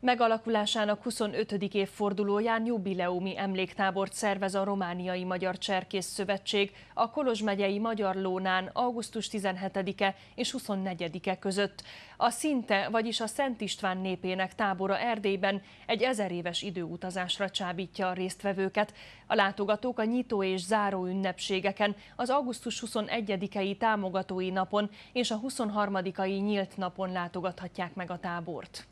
Megalakulásának 25. évfordulóján jubileumi emléktábort szervez a Romániai Magyar Cserkész Szövetség a Kolozs megyei Magyar Lónán augusztus 17-e és 24-e között. A szinte, vagyis a Szent István népének tábora Erdélyben egy ezer éves időutazásra csábítja a résztvevőket. A látogatók a nyitó és záró ünnepségeken, az augusztus 21-i támogatói napon és a 23-ai nyílt napon látogathatják meg a tábort.